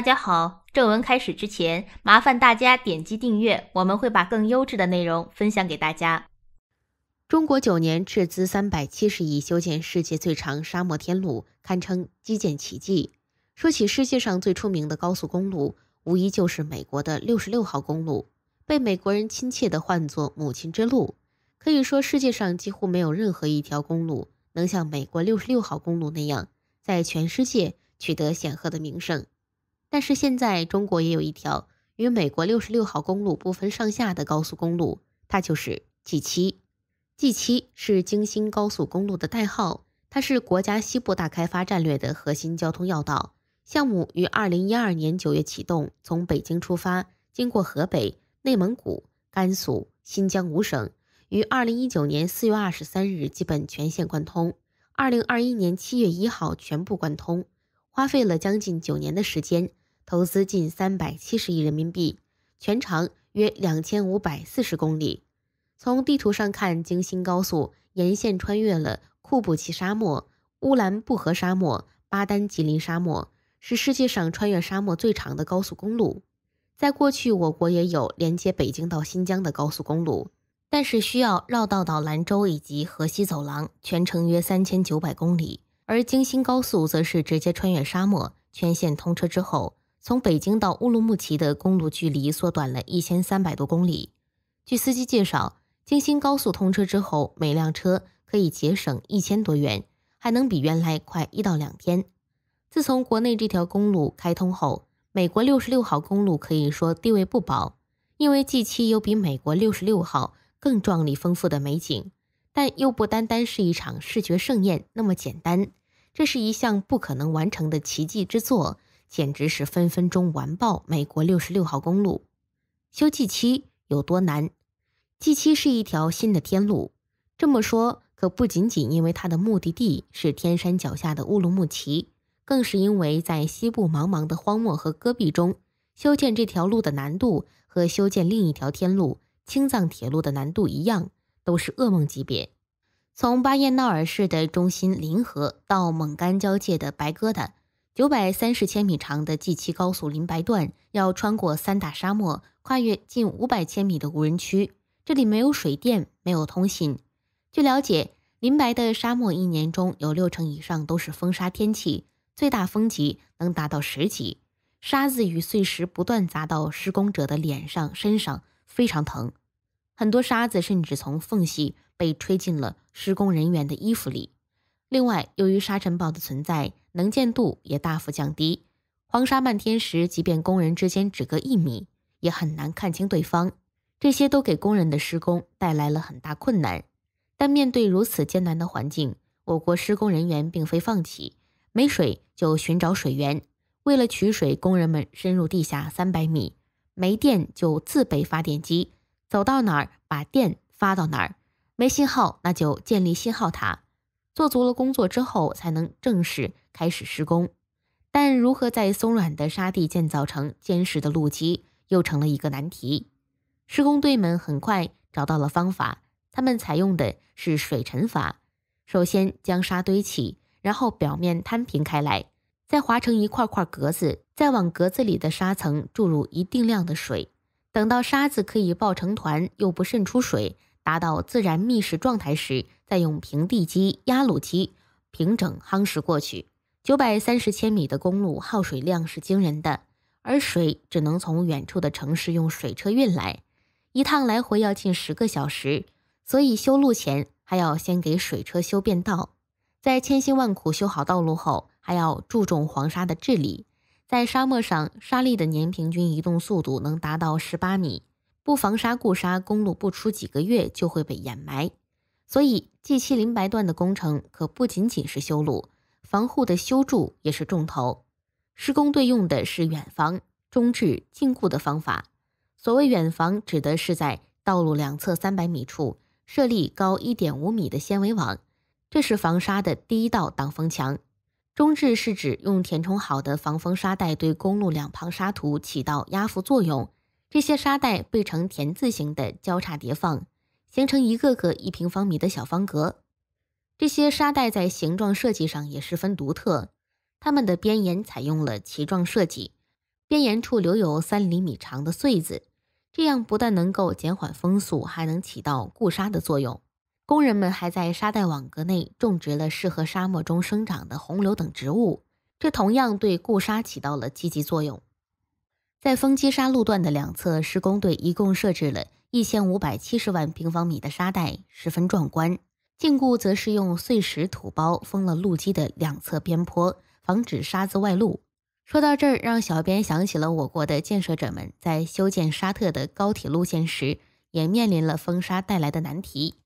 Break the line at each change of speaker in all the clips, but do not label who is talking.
大家好，正文开始之前，麻烦大家点击订阅，我们会把更优质的内容分享给大家。中国九年斥资三百七十亿修建世界最长沙漠天路，堪称基建奇迹。说起世界上最出名的高速公路，无疑就是美国的六十六号公路，被美国人亲切的唤作“母亲之路”。可以说，世界上几乎没有任何一条公路能像美国六十六号公路那样，在全世界取得显赫的名声。但是现在中国也有一条与美国六十六号公路不分上下的高速公路，它就是 G 七，G 七是京新高速公路的代号，它是国家西部大开发战略的核心交通要道。项目于二零一二年九月启动，从北京出发，经过河北、内蒙古、甘肃、新疆五省，于二零一九年四月二十三日基本全线贯通，二零二一年七月一号全部贯通，花费了将近九年的时间。投资近三百七十亿人民币，全长约两千五百四十公里。从地图上看，京新高速沿线穿越了库布齐沙漠、乌兰布和沙漠、巴丹吉林沙漠，是世界上穿越沙漠最长的高速公路。在过去，我国也有连接北京到新疆的高速公路，但是需要绕道到兰州以及河西走廊，全程约三千九百公里。而京新高速则是直接穿越沙漠，全线通车之后。从北京到乌鲁木齐的公路距离缩短了一千三百多公里。据司机介绍，京新高速通车之后，每辆车可以节省一千多元，还能比原来快一到两天。自从国内这条公路开通后，美国六十六号公路可以说地位不保，因为 G 七有比美国六十六号更壮丽丰富的美景，但又不单单是一场视觉盛宴那么简单。这是一项不可能完成的奇迹之作。简直是分分钟完爆美国六十六号公路。修 G 七有多难？G 七是一条新的天路，这么说可不仅仅因为它的目的地是天山脚下的乌鲁木齐，更是因为在西部茫茫的荒漠和戈壁中修建这条路的难度，和修建另一条天路青藏铁路的难度一样，都是噩梦级别。从巴彦淖尔市的中心临河到蒙甘交界的白疙瘩。九百三十千米长的 G 七高速临白段要穿过三大沙漠，跨越近五百千米的无人区。这里没有水电，没有通信。据了解，临白的沙漠一年中有六成以上都是风沙天气，最大风级能达到十级，沙子与碎石不断砸到施工者的脸上、身上，非常疼。很多沙子甚至从缝隙被吹进了施工人员的衣服里。另外，由于沙尘暴的存在，能见度也大幅降低。黄沙漫天时，即便工人之间只隔一米，也很难看清对方。这些都给工人的施工带来了很大困难。但面对如此艰难的环境，我国施工人员并非放弃。没水就寻找水源，为了取水，工人们深入地下三百米；没电就自备发电机，走到哪儿把电发到哪儿；没信号那就建立信号塔。做足了工作之后，才能正式开始施工。但如何在松软的沙地建造成坚实的路基，又成了一个难题。施工队们很快找到了方法，他们采用的是水沉法。首先将沙堆起，然后表面摊平开来，再划成一块块格子，再往格子里的沙层注入一定量的水。等到沙子可以抱成团又不渗出水，达到自然密实状态时。再用平地机、压路机平整夯实过去。九百三十千米的公路耗水量是惊人的，而水只能从远处的城市用水车运来，一趟来回要近十个小时。所以修路前还要先给水车修便道。在千辛万苦修好道路后，还要注重黄沙的治理。在沙漠上，沙粒的年平均移动速度能达到十八米，不防沙固沙，公路不出几个月就会被掩埋。所以，G 七零白段的工程可不仅仅是修路，防护的修筑也是重头。施工队用的是远防、中置、近固的方法。所谓远防，指的是在道路两侧三百米处设立高一点五米的纤维网，这是防沙的第一道挡风墙。中置是指用填充好的防风沙袋对公路两旁沙土起到压服作用，这些沙袋被呈田字形的交叉叠放。形成一个个一平方米的小方格，这些沙袋在形状设计上也十分独特，它们的边沿采用了旗状设计，边沿处留有三厘米长的穗子，这样不但能够减缓风速，还能起到固沙的作用。工人们还在沙袋网格内种植了适合沙漠中生长的红柳等植物，这同样对固沙起到了积极作用。在风机沙路段的两侧，施工队一共设置了。一千五百七十万平方米的沙袋十分壮观，禁锢则是用碎石土包封了路基的两侧边坡，防止沙子外露。说到这儿，让小编想起了我国的建设者们在修建沙特的高铁路线时，也面临了风沙带来的难题。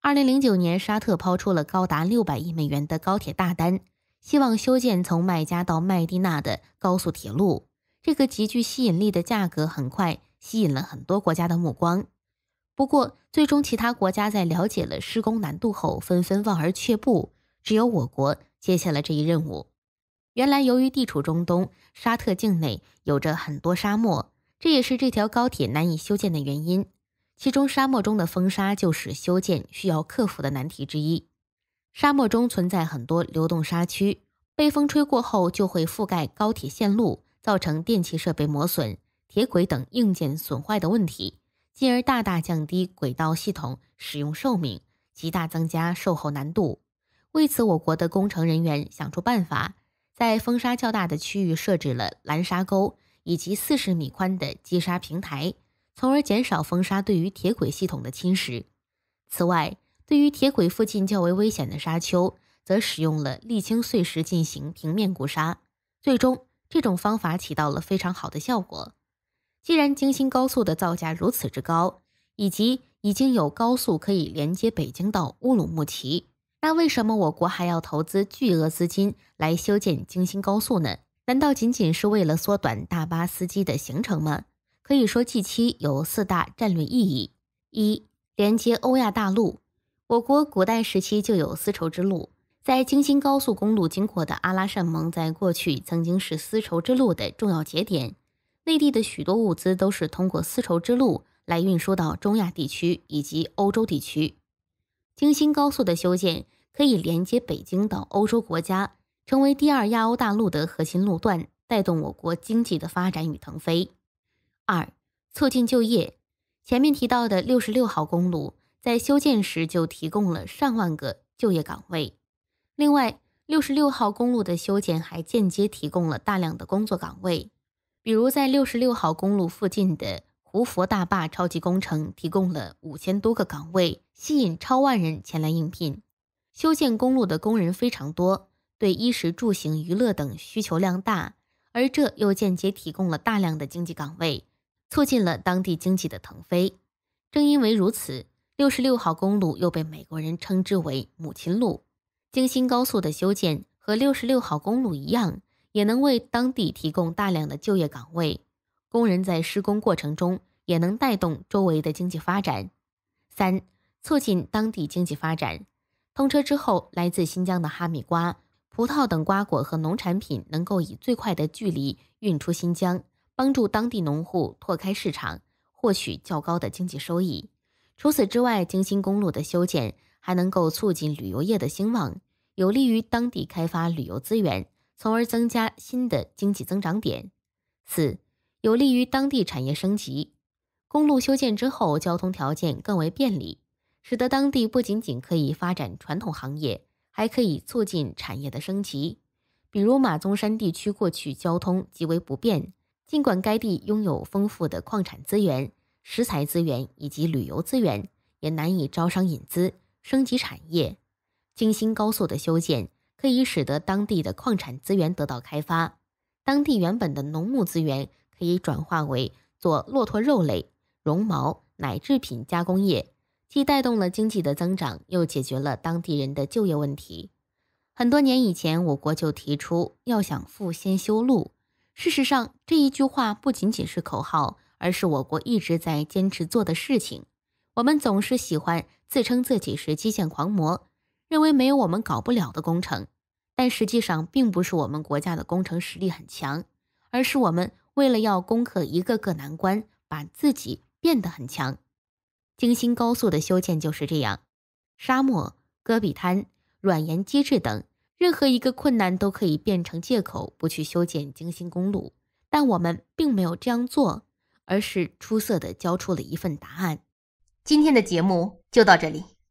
二零零九年，沙特抛出了高达六百亿美元的高铁大单，希望修建从麦加到麦地那的高速铁路。这个极具吸引力的价格很快吸引了很多国家的目光，不过最终其他国家在了解了施工难度后纷纷望而却步，只有我国接下了这一任务。原来，由于地处中东，沙特境内有着很多沙漠，这也是这条高铁难以修建的原因。其中，沙漠中的风沙就是修建需要克服的难题之一。沙漠中存在很多流动沙区，被风吹过后就会覆盖高铁线路。造成电气设备磨损、铁轨等硬件损坏的问题，进而大大降低轨道系统使用寿命，极大增加售后难度。为此，我国的工程人员想出办法，在风沙较大的区域设置了拦沙沟以及四十米宽的积沙平台，从而减少风沙对于铁轨系统的侵蚀。此外，对于铁轨附近较为危险的沙丘，则使用了沥青碎石进行平面固沙，最终。这种方法起到了非常好的效果。既然京新高速的造价如此之高，以及已经有高速可以连接北京到乌鲁木齐，那为什么我国还要投资巨额资金来修建京新高速呢？难道仅仅是为了缩短大巴司机的行程吗？可以说，G 七有四大战略意义：一、连接欧亚大陆。我国古代时期就有丝绸之路。在京新高速公路经过的阿拉善盟，在过去曾经是丝绸之路的重要节点。内地的许多物资都是通过丝绸之路来运输到中亚地区以及欧洲地区。京新高速的修建可以连接北京到欧洲国家，成为第二亚欧大陆的核心路段，带动我国经济的发展与腾飞。二、促进就业。前面提到的六十六号公路在修建时就提供了上万个就业岗位。另外，六十六号公路的修建还间接提供了大量的工作岗位，比如在六十六号公路附近的胡佛大坝超级工程提供了五千多个岗位，吸引超万人前来应聘。修建公路的工人非常多，对衣食住行、娱乐等需求量大，而这又间接提供了大量的经济岗位，促进了当地经济的腾飞。正因为如此，六十六号公路又被美国人称之为“母亲路”。京新高速的修建和六十六号公路一样，也能为当地提供大量的就业岗位。工人在施工过程中也能带动周围的经济发展。三、促进当地经济发展。通车之后，来自新疆的哈密瓜、葡萄等瓜果和农产品能够以最快的距离运出新疆，帮助当地农户拓开市场，获取较高的经济收益。除此之外，京新公路的修建还能够促进旅游业的兴旺。有利于当地开发旅游资源，从而增加新的经济增长点。四，有利于当地产业升级。公路修建之后，交通条件更为便利，使得当地不仅仅可以发展传统行业，还可以促进产业的升级。比如马鬃山地区过去交通极为不便，尽管该地拥有丰富的矿产资源、石材资源以及旅游资源，也难以招商引资、升级产业。京新高速的修建可以使得当地的矿产资源得到开发，当地原本的农牧资源可以转化为做骆驼肉类、绒毛、奶制品加工业，既带动了经济的增长，又解决了当地人的就业问题。很多年以前，我国就提出要想富先修路。事实上，这一句话不仅仅是口号，而是我国一直在坚持做的事情。我们总是喜欢自称自己是基建狂魔。认为没有我们搞不了的工程，但实际上并不是我们国家的工程实力很强，而是我们为了要攻克一个个难关，把自己变得很强。京新高速的修建就是这样，沙漠、戈壁滩、软岩、基质等任何一个困难都可以变成借口，不去修建京新公路。但我们并没有这样做，而是出色的交出了一份答案。今天的节目就到这里。